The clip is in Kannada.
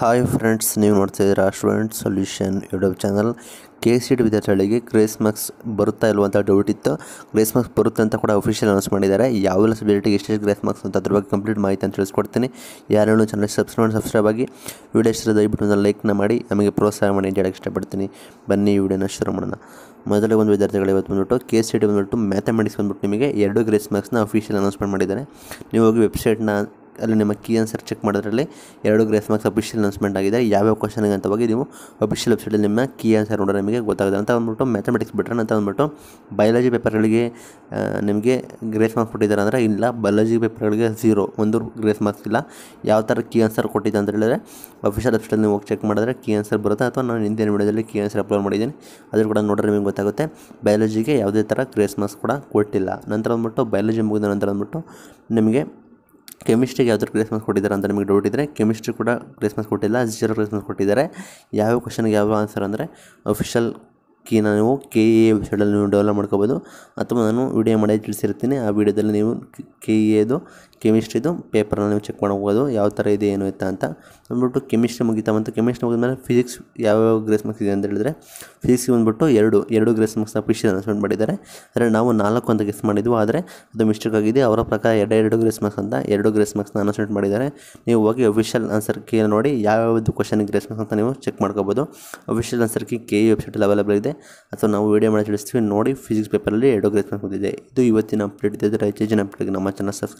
ಹಾಯ್ ಫ್ರೆಂಡ್ಸ್ ನೀವು ನೋಡ್ತಾ ಇದ್ದೀರಾ student solution YouTube channel K C D ವಿದ್ಯಾರ್ಥಿಗಳಿಗೆ ಗ್ರೇಸ್ ಬರುತ್ತಾ ಇಲ್ಲವಂಥ ಡೌಟ್ ಇತ್ತು ಗ್ರೇಸ್ ಬರುತ್ತೆ ಅಂತ ಕೂಡ ಅಫಿಷಿಯಲ್ ಅನೌನ್ಸ್ ಮಾಡಿದ್ದಾರೆ ಯಾವೆಲ್ಲ ಸಬ್ಜೆಕ್ಟಿಗೆ ಎಷ್ಟೆಷ್ಟು ಗ್ರೇಸ್ ಮಾರ್ಕ್ಸ್ ಅಂತ ಅದ್ರ ಬಗ್ಗೆ ಕಂಪ್ಲೀಟ್ ಮಾಹಿತಿ ಅಂತ ತಿಳಿಸ್ಕೊಡ್ತೀನಿ ಯಾರೇನು ಚಾನಲ್ ಸಬ್ಸ್ಕ್ರೈಬ್ ಮಾಡಿ ಸಬ್ಸ್ಕ್ರೈಬ್ ಆಗಿ ವಿಡಿಯೋ ಇಷ್ಟ ದಯವಿಟ್ಟು ಒಂದು ಲೈಕ್ನ ಮಾಡಿ ನಮಗೆ ಪ್ರೋತ್ಸಾಹ ಮಾಡಿ ಅಂತ ಹೇಳಕ್ಕೆ ಇಷ್ಟಪಡ್ತೀನಿ ಬನ್ನಿ ವಿಡಿಯೋನ ಶುರು ಮಾಡೋಣ ಮೊದಲೇ ಒಂದು ವಿದ್ಯಾರ್ಥಿಗಳು ಇವತ್ತು ಬಂದ್ಬಿಟ್ಟು ಕೆ ಸಿ ಡಿ ಬಂದ್ಬಿಟ್ಟು ಮ್ಯಾಥಮೆಟಿಕ್ಸ್ ಬಂದ್ಬಿಟ್ಟು ನಿಮಗೆ ಎರಡು ಗ್ರೇಸ್ ಮಾರ್ಕ್ಸ್ನ ಅಫಿಷಿಯಲ್ ಅನೌನ್ಸ್ಮೆಂಟ್ ಮಾಡಿದ್ದಾರೆ ನೀವು ಹೋಗಿ ವೆಬ್ಸೈಟ್ನ ಅಲ್ಲಿ ನಿಮ್ಮ ಕೀ ಆನ್ಸರ್ ಚೆಕ್ ಮಾಡೋದ್ರಲ್ಲಿ ಎರಡು ಗ್ರೇಸ್ ಮಾರ್ಕ್ಸ್ ಅಫಿಷಿಯಲ್ ಅನೌನ್ಸ್ಮೆಂಟ್ ಆಗಿದೆ ಯಾವ್ಯಾವ ಕ್ವಶನ್ಗೆ ಅಂತ ಹೋಗಿ ನೀವು ಅಫಿಷಿಯಲ್ ವೆಬ್ಸೈಟಲ್ಲಿ ನಿಮ್ಮ ಕೀ ಆನ್ಸರ್ ನೋಡೋದು ನಿಮಗೆ ಗೊತ್ತಾಗುತ್ತೆ ಅಂತ ಅಂದ್ಬಿಟ್ಟು ಮ್ಯಾಥಮೆಟಿಕ್ಸ್ ಬಿಟ್ರೆ ಅಂತ ಅಂದ್ಬಿಟ್ಟು ಬಯಾಲಜಿ ಪೇಪರ್ಗಳಿಗೆ ನಿಮಗೆ ಗ್ರೇಸ್ ಮಾರ್ಕ್ಸ್ ಕೊಟ್ಟಿದ್ದಾರೆ ಅಂದರೆ ಇಲ್ಲ ಬಯಾಲಜಿ ಪೇಪರ್ಗಳಿಗೆ ಝೀರೋ ಒಂದು ಗ್ರೇಸ್ ಮಾರ್ಕ್ಸ್ ಇಲ್ಲ ಯಾವ ಥರ ಕೀ ಆನ್ಸರ್ ಕೊಟ್ಟಿದ್ದೆ ಅಂತ ಹೇಳಿದ್ರೆ ಅಫಿಷಿಯಲ್ ವೆಬ್ಸೈಟಲ್ಲಿ ನೀವು ಹೋಗಿ ಚೆಕ್ ಮಾಡಿದ್ರೆ ಕೀ ಆನ್ಸರ್ ಬರುತ್ತೆ ಅಥವಾ ನಾನು ಹಿಂದಿನ ವಿಡಿಯೋದಲ್ಲಿ ಕೀ ಆನ್ಸರ್ ಅಪ್ಲೋಡ್ ಮಾಡಿದ್ದೀನಿ ಅದ್ರ ಕೂಡ ನೋಡಿದ್ರೆ ನಿಮಗೆ ಗೊತ್ತಾಗುತ್ತೆ ಬಯಾಲಜಿಗೆ ಯಾವುದೇ ಥರ ಗ್ರೇಸ್ ಮಾರ್ಕ್ಸ್ ಕೂಡ ಕೊಟ್ಟಿಲ್ಲ ನಂತರ ಅಂದ್ಬಿಟ್ಟು ಬಯಾಲಜಿ ಮುಗಿದ ನಂತರ ಅಂದ್ಬಿಟ್ಟು ನಿಮಗೆ ಕೆಮಿಸ್ಟ್ರಿಗೆ ಯಾವ್ದಾದ್ರು ಗ್ರೇಸ್ ಮಾರ್ಕ್ಸ್ ಕೊಟ್ಟಿದ್ದಾರೆ ಅಂತ ನಿಮಗೆ ಡೌಟ್ ಇದ್ದರೆ ಕೆಮಿಸ್ಟ್ರಿ ಕೂಡ ಗ್ರೇಸ್ ಕೊಟ್ಟಿಲ್ಲ ಜೀರೋ ಗ್ರೇಸ್ ಕೊಟ್ಟಿದ್ದಾರೆ ಯಾವ ಯಾವ ಕ್ವಶನ್ಗೆ ಯಾವ ಆನ್ಸರ್ ಅಂದರೆ ಅಫಿಷಿಯಲ್ ಕೀನ ನೀವು ಕೆ ಎ ವೆಬ್ಸೈಟಲ್ಲಿ ನೀವು ಡೆವಲಪ್ ಮಾಡ್ಕೋಬೋದು ಅಥವಾ ನಾನು ವಿಡಿಯೋ ಮಾಡಿ ತಿಳಿಸಿರ್ತೀನಿ ಆ ವಿಡಿಯೋದಲ್ಲಿ ನೀವು ಕೆ ಇ ಎದು ಕೆಮಿಸ್ಟ್ರಿದು ಪೇಪರ್ನ ನೀವು ಚೆಕ್ ಮಾಡ್ಬೋದು ಯಾವ ಥರ ಇದೆ ಏನು ಇತ್ತ ಅಂತ ಅಂದ್ಬಿಟ್ಟು ಕೆಮಿಸ್ಟ್ರಿ ಮುಗಿತಾ ಮತ್ತು ಕೆಮಿಸ್ಟ್ರಿ ಮುಗಿದ್ಮೇಲೆ ಫಿಸಿಕ್ಸ್ ಯಾವ್ಯಾವ ಗ್ರೇಸ್ ಮಾರ್ಕ್ಸ್ ಇದೆ ಅಂತ ಹೇಳಿದ್ರೆ ಫಿಸಿಕ್ಸ್ ಬಂದುಬಿಟ್ಟು ಎರಡು ಎರಡು ಗ್ರೇಸ್ ಮಾರ್ಕ್ಸ್ನ ಪಿಶ್ ಅನೌನ್ಸ್ಮೆಂಟ್ ಮಾಡಿದ್ದಾರೆ ಆದರೆ ನಾವು ನಾಲ್ಕು ಅಂತ ಗೆಸ್ ಮಾಡಿದ್ವು ಆದರೆ ಅದು ಮಿಸ್ಟೇಕ್ ಆಗಿದೆ ಅವರ ಪ್ರಕಾರ ಎರಡು ಗ್ರೇಸ್ ಮಾರ್ಕ್ಸ್ ಅಂತ ಎರಡು ಗ್ರೇಸ್ ಮಾರ್ಕ್ಸ್ನ ಅನೌನ್ಸ್ಮೆಂಟ್ ಮಾಡಿದ್ದಾರೆ ನೀವು ಹೋಗಿ ಅಫಿಷಿಯಲ್ ಆನ್ಸರ್ ಕೀ ನೋಡಿ ಯಾವ್ಯಾವ್ದು ಕ್ವಶನ್ ಗ್ರೇಸ್ ಮಾರ್ಕ್ಸ್ ಅಂತ ನೀವು ಚೆಕ್ ಮಾಡ್ಕೋಬೋದು official answer K K E ವೆಬ್ಸೈಟಲ್ಲಿ ಅವೈಲೇಬಲ್ ಇದೆ ಅಥವಾ ನಾವು ವೀಡಿಯೋ ಮಾಡಿ ತಿಳಿಸ್ತೀವಿ ನೋಡಿ ಫಿಸಿಕ್ಸ್ ಪೇಪರಲ್ಲಿ ಎರಡು ಗ್ರೇಸ್ ಬಂದಿದೆ ಇದು ಇವತ್ತಿನ ಅಪ್ಡೇಟ್ ಇದೆ ದಯಚೇಜನ ಅಪ್ಡೇಟ್ಗೆ ನಮ್ಮ ಚಾನಲ್ ಸಬ್ಸ್ಕ್ರೈಬ್